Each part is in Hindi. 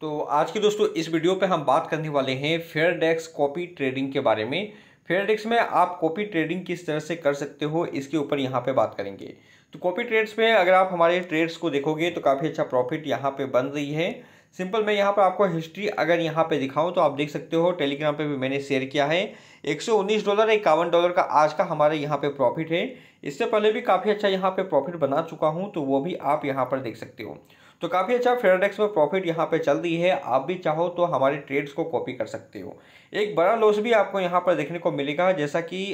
तो आज के दोस्तों इस वीडियो पे हम बात करने वाले हैं फेयर डेक्स कॉपी ट्रेडिंग के बारे में फेयर डेक्स में आप कॉपी ट्रेडिंग किस तरह से कर सकते हो इसके ऊपर यहाँ पे बात करेंगे तो कॉपी ट्रेड्स में अगर आप हमारे ट्रेड्स को देखोगे तो काफ़ी अच्छा प्रॉफिट यहाँ पे बन रही है सिंपल मैं यहाँ पर आपको हिस्ट्री अगर यहाँ पर दिखाऊँ तो आप देख सकते हो टेलीग्राम पर भी मैंने शेयर किया है एक डॉलर इक्यावन डॉलर का आज का हमारे यहाँ पर प्रॉफिट है इससे पहले भी काफ़ी अच्छा यहाँ पर प्रॉफिट बना चुका हूँ तो वो भी आप यहाँ पर देख सकते हो तो काफ़ी अच्छा फेडरेक्स में प्रॉफिट यहाँ पे चल रही है आप भी चाहो तो हमारे ट्रेड्स को कॉपी कर सकते हो एक बड़ा लॉस भी आपको यहाँ पर देखने को मिलेगा जैसा कि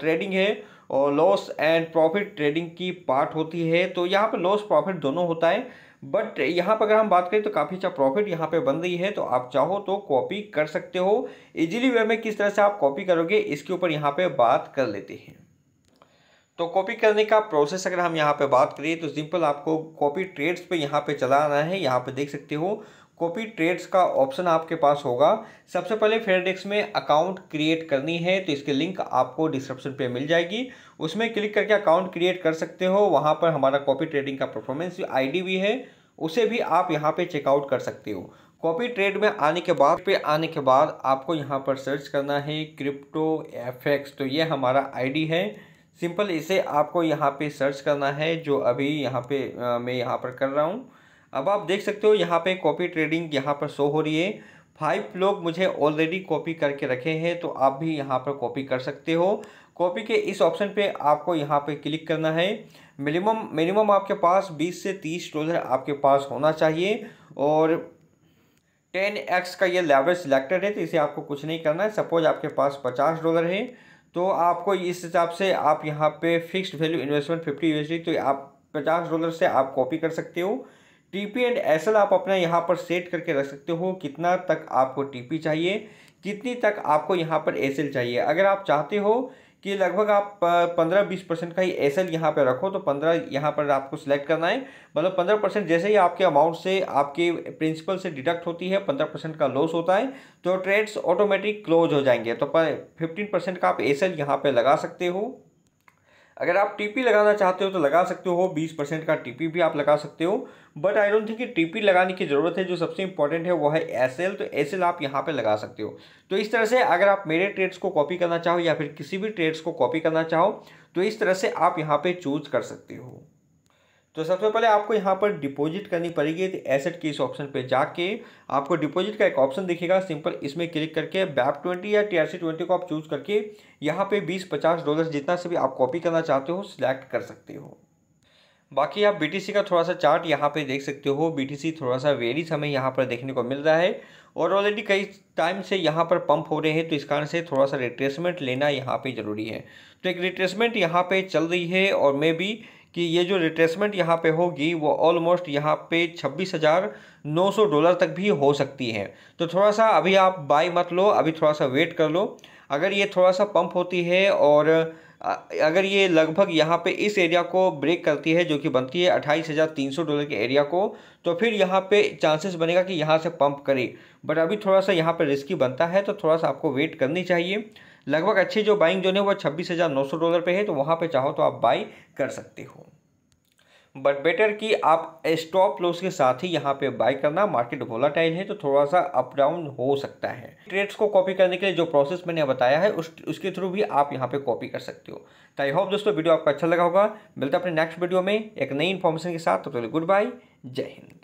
ट्रेडिंग है और लॉस एंड प्रॉफिट ट्रेडिंग की पार्ट होती है तो यहाँ पर लॉस प्रॉफिट दोनों होता है बट यहाँ पर अगर हम बात करें तो काफ़ी अच्छा प्रॉफिट यहाँ पे बन रही है तो आप चाहो तो कॉपी कर सकते हो इजीली वे में किस तरह से आप कॉपी करोगे इसके ऊपर यहाँ पे बात कर लेते हैं तो कॉपी करने का प्रोसेस अगर हम यहाँ पे बात करें तो सिंपल आपको कॉपी ट्रेड्स पे यहाँ पे चला आना है यहाँ पे देख सकते हो कॉपी ट्रेड्स का ऑप्शन आपके पास होगा सबसे पहले फेयरडेक्स में अकाउंट क्रिएट करनी है तो इसकी लिंक आपको डिस्क्रिप्शन पे मिल जाएगी उसमें क्लिक करके अकाउंट क्रिएट कर सकते हो वहाँ पर हमारा कॉपी ट्रेडिंग का परफॉर्मेंस डी भी है उसे भी आप यहाँ पर चेकआउट कर सकते हो कॉपी ट्रेड में आने के बाद पे आने के बाद आपको यहाँ पर सर्च करना है क्रिप्टो एफ तो ये हमारा आई है सिंपल इसे आपको यहाँ पे सर्च करना है जो अभी यहाँ पे आ, मैं यहाँ पर कर रहा हूँ अब आप देख सकते हो यहाँ पे कॉपी ट्रेडिंग यहाँ पर शो हो रही है फाइव लोग मुझे ऑलरेडी कॉपी करके रखे हैं तो आप भी यहाँ पर कॉपी कर सकते हो कॉपी के इस ऑप्शन पे आपको यहाँ पे क्लिक करना है मिनिमम मिनिमम आपके पास बीस से तीस डॉलर आपके पास होना चाहिए और टेन एक्स का ये लेवरेज सिलेक्टेड है तो इसे आपको कुछ नहीं करना है सपोज आपके पास पचास डॉलर है तो आपको इस हिसाब से आप यहाँ पे fixed value investment fifty USD तो आप पचास डॉलर से आप कॉपी कर सकते हो टीपी एंड एसएल आप अपना यहाँ पर सेट करके रख सकते हो कितना तक आपको टीपी चाहिए कितनी तक आपको यहाँ पर एसएल चाहिए अगर आप चाहते हो कि लगभग आप पंद्रह बीस परसेंट का ही एस एल यहाँ पर रखो तो पंद्रह यहाँ पर आपको सिलेक्ट करना है मतलब पंद्रह परसेंट जैसे ही आपके अमाउंट से आपके प्रिंसिपल से डिडक्ट होती है पंद्रह परसेंट का लॉस होता है तो ट्रेड्स ऑटोमेटिक क्लोज हो जाएंगे तो फिफ्टीन परसेंट का आप एस एल यहाँ पर लगा सकते हो अगर आप टीपी लगाना चाहते हो तो लगा सकते हो 20 परसेंट का टीपी भी आप लगा सकते हो बट आई डोंट थिंक कि टीपी लगाने की ज़रूरत है जो सबसे इंपॉर्टेंट है वो है एसएल तो एसएल आप यहाँ पे लगा सकते हो तो इस तरह से अगर आप मेरे ट्रेड्स को कॉपी करना चाहो या फिर किसी भी ट्रेड्स को कॉपी करना चाहो तो इस तरह से आप यहाँ पर चूज कर सकते हो तो सबसे पहले आपको यहाँ पर डिपॉजिट करनी पड़ेगी तो एसेट के इस ऑप्शन पे जाके आपको डिपॉजिट का एक ऑप्शन दिखेगा सिंपल इसमें क्लिक करके बैप ट्वेंटी या टी ट्वेंटी को आप चूज करके यहाँ पे बीस पचास डॉलर जितना से भी आप कॉपी करना चाहते हो सिलेक्ट कर सकते हो बाकी आप बी का थोड़ा सा चार्ट यहाँ पर देख सकते हो बी थोड़ा सा वेरीज हमें यहाँ पर देखने को मिल रहा है और ऑलरेडी कई टाइम से यहाँ पर पंप हो रहे हैं तो इस कारण से थोड़ा सा रिट्रेसमेंट लेना यहाँ पे ज़रूरी है तो एक रिट्रेसमेंट यहाँ पे चल रही है और मे बी कि ये जो रिट्रेसमेंट यहाँ पे होगी वो ऑलमोस्ट यहाँ पे छब्बीस हज़ार नौ सौ डॉलर तक भी हो सकती है तो थोड़ा सा अभी आप बाई मत लो अभी थोड़ा सा वेट कर लो अगर ये थोड़ा सा पंप होती है और अगर ये लगभग यहाँ पे इस एरिया को ब्रेक करती है जो कि बनती है अट्ठाईस हज़ार तीन सौ डॉलर के एरिया को तो फिर यहाँ पे चांसेस बनेगा कि यहाँ से पंप करे बट अभी थोड़ा सा यहाँ पे रिस्की बनता है तो थोड़ा सा आपको वेट करनी चाहिए लगभग अच्छी जो बाइंग जो है वो छब्बीस हज़ार नौ सौ डॉलर पे है तो वहाँ पे चाहो तो आप बाई कर सकते हो बट बेटर कि आप स्टॉप लॉस के साथ ही यहाँ पे बाय करना मार्केट वोलाटाइल है तो थोड़ा सा अप डाउन हो सकता है ट्रेड्स को कॉपी करने के लिए जो प्रोसेस मैंने बताया है उस उसके थ्रू भी आप यहाँ पे कॉपी कर सकते हो तो आई होप दोस्तों वीडियो आपको अच्छा लगा होगा मिलता है अपने नेक्स्ट वीडियो में एक नई इन्फॉर्मेशन के साथ तो गुड बाय जय हिंद